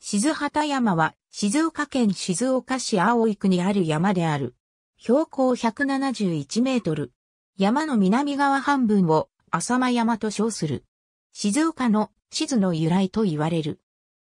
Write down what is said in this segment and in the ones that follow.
静畑山は静岡県静岡市井区にある山である。標高171メートル。山の南側半分を浅間山と称する。静岡の静の由来と言われる。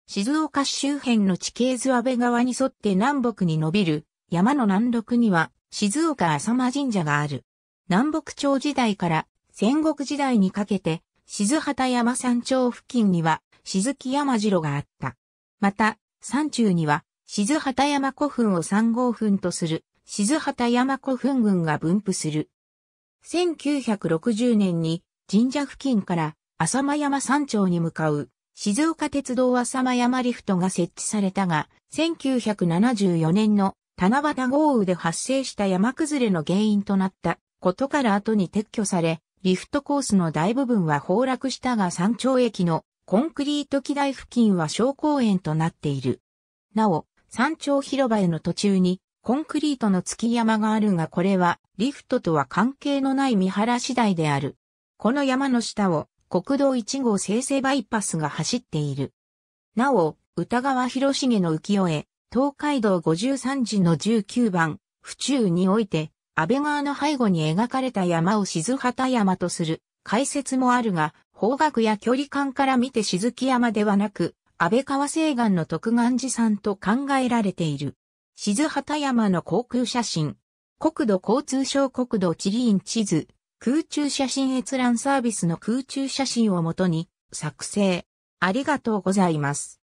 静岡市周辺の地形図安倍川に沿って南北に伸びる山の南麓には静岡浅間神社がある。南北朝時代から戦国時代にかけて静畑山山頂付近には静木山城があった。また、山中には、静畑山古墳を3号墳とする、静畑山古墳群が分布する。1960年に神社付近から浅間山山頂に向かう静岡鉄道浅間山リフトが設置されたが、1974年の七夕豪雨で発生した山崩れの原因となったことから後に撤去され、リフトコースの大部分は崩落したが山頂駅のコンクリート機台付近は小公園となっている。なお、山頂広場への途中に、コンクリートの月山があるがこれは、リフトとは関係のない見晴らし台である。この山の下を、国道1号生成バイパスが走っている。なお、歌川広重の浮世絵、東海道53時の19番、府中において、安倍川の背後に描かれた山を静畑山とする解説もあるが、方角や距離感から見て静木山ではなく、安倍川西岸の徳願寺山と考えられている。静畑山の航空写真。国土交通省国土地理院地図。空中写真閲覧サービスの空中写真をもとに作成。ありがとうございます。